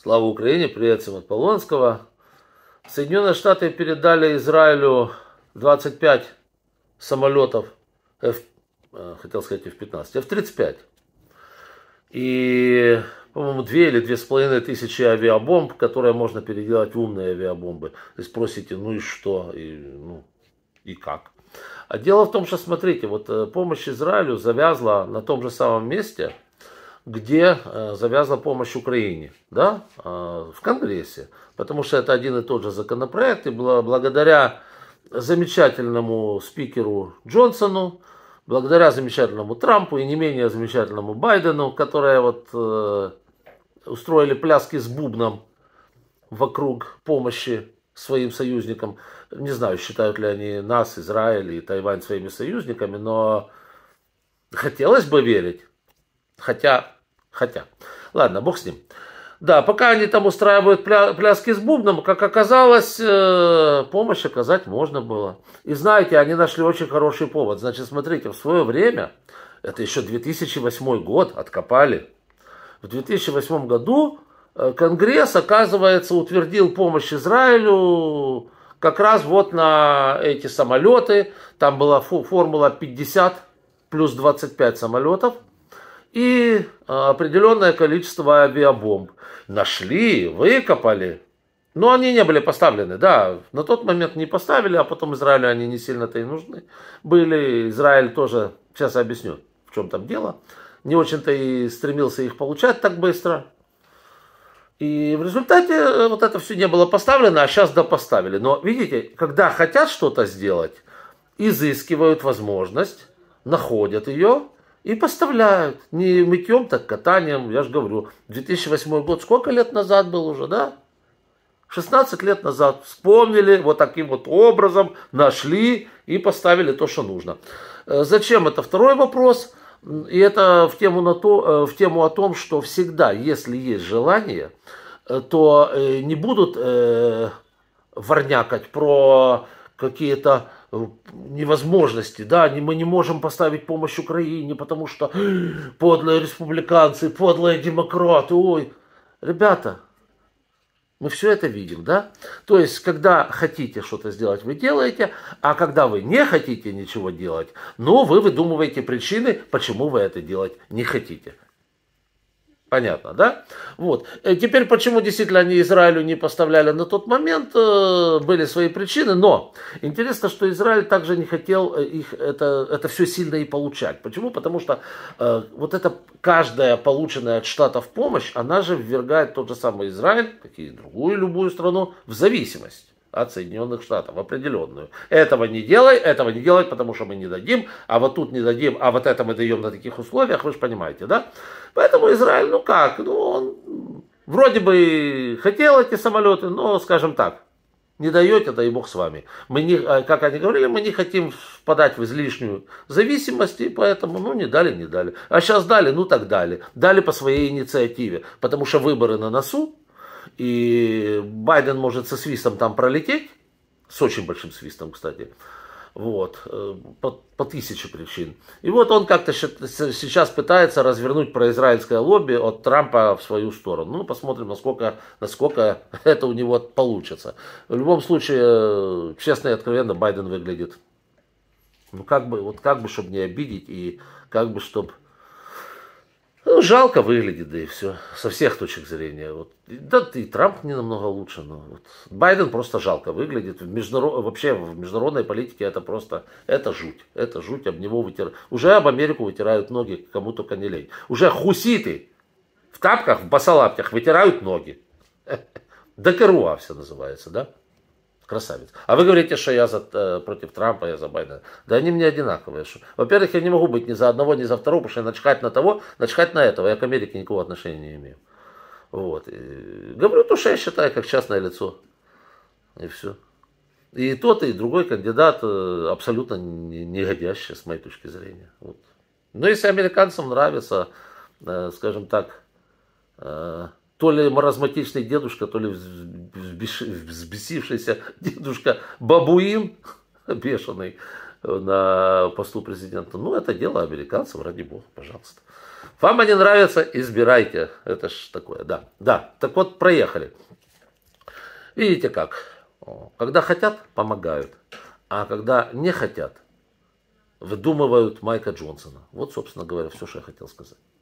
Слава Украине! Привет всем от Полонского. Соединенные Штаты передали Израилю 25 самолетов, F, э, хотел сказать F-15, F-35. И, по-моему, 2 или 2,5 тысячи авиабомб, которые можно переделать в умные авиабомбы. И спросите, ну и что, и, ну, и как. А дело в том, что, смотрите, вот э, помощь Израилю завязла на том же самом месте – где э, завязана помощь Украине, да, э, в Конгрессе, потому что это один и тот же законопроект, и благодаря замечательному спикеру Джонсону, благодаря замечательному Трампу и не менее замечательному Байдену, которые вот э, устроили пляски с бубном вокруг помощи своим союзникам. Не знаю, считают ли они нас, Израиль и Тайвань своими союзниками, но хотелось бы верить, Хотя, хотя. Ладно, бог с ним. Да, пока они там устраивают пляски с бубном, как оказалось, э, помощь оказать можно было. И знаете, они нашли очень хороший повод. Значит, смотрите, в свое время, это еще 2008 год, откопали. В 2008 году э, Конгресс, оказывается, утвердил помощь Израилю как раз вот на эти самолеты. Там была формула 50 плюс 25 самолетов – и а, определенное количество авиабомб. Нашли, выкопали, но они не были поставлены, да, на тот момент не поставили, а потом Израилю они не сильно-то и нужны были. Израиль тоже, сейчас я объясню, в чем там дело, не очень-то и стремился их получать так быстро. И в результате э, вот это все не было поставлено, а сейчас да поставили. Но видите, когда хотят что-то сделать, изыскивают возможность, находят ее и поставляют. Не мытьем, так катанием. Я же говорю, 2008 год сколько лет назад был уже, да? 16 лет назад вспомнили, вот таким вот образом нашли и поставили то, что нужно. Э, зачем это? Второй вопрос. И это в тему, на то, э, в тему о том, что всегда, если есть желание, э, то не будут ворнякать про какие-то э, невозможности, да, мы не можем поставить помощь Украине, потому что подлые республиканцы, подлые демократы, ой. Ребята, мы все это видим, да? То есть, когда хотите что-то сделать, вы делаете, а когда вы не хотите ничего делать, ну, вы выдумываете причины, почему вы это делать не хотите. Понятно, да? Вот. Э, теперь, почему действительно они Израилю не поставляли на тот момент, э, были свои причины, но интересно, что Израиль также не хотел э, их это, это все сильно и получать. Почему? Потому что э, вот эта каждая полученная от штатов помощь, она же ввергает тот же самый Израиль, как и другую любую страну, в зависимость от Соединенных Штатов, определенную. Этого не делай, этого не делай, потому что мы не дадим, а вот тут не дадим, а вот это мы даем на таких условиях, вы же понимаете, да? Поэтому Израиль, ну как, ну он вроде бы хотел эти самолеты, но, скажем так, не даете, дай бог с вами. Мы не, э, как они говорили, мы не хотим впадать в излишнюю зависимость, и поэтому, ну, не дали, не дали. А сейчас дали, ну, так дали. Дали по своей инициативе, потому что выборы на носу, и Байден может со свистом там пролететь, с очень большим свистом, кстати, вот, э, по, по тысяче причин. И вот он как-то сейчас пытается развернуть произраильское лобби от Трампа в свою сторону. Ну, посмотрим, насколько, насколько это у него получится. В любом случае, э, честно и откровенно, Байден выглядит, ну, как бы, вот как бы, чтобы не обидеть, и как бы, чтобы ну, жалко выглядит, да и все. Со всех точек зрения. Вот. Да и Трамп не намного лучше. Но вот. Байден просто жалко выглядит. В международ... Вообще в международной политике это просто... Это жуть. Это жуть. Об него вытирают. Уже об Америку вытирают ноги, кому только не лень. Уже хуситы в тапках, в басалаптях вытирают ноги. Докеруа все называется, да? красавец. А вы говорите, что я за, э, против Трампа, я за Байдена. Да они мне одинаковые. Что... Во-первых, я не могу быть ни за одного, ни за второго, потому что начхать на того, начхать на этого. Я к Америке никакого отношения не имею. Вот. И говорю то, что я считаю, как частное лицо. И все. И тот, и другой кандидат э, абсолютно негодящий с моей точки зрения. Вот. Но если американцам нравится, э, скажем так, то ли маразматичный дедушка, то ли взбесившийся дедушка Бабуин, бешеный э, на посту президента. Ну, это дело американцев, ради бога, пожалуйста. Вам они нравятся, избирайте. Это ж такое, да. Да, так вот, проехали. Видите как? Когда хотят, помогают. А когда не хотят, выдумывают Майка Джонсона. Вот, собственно говоря, все, что я хотел сказать.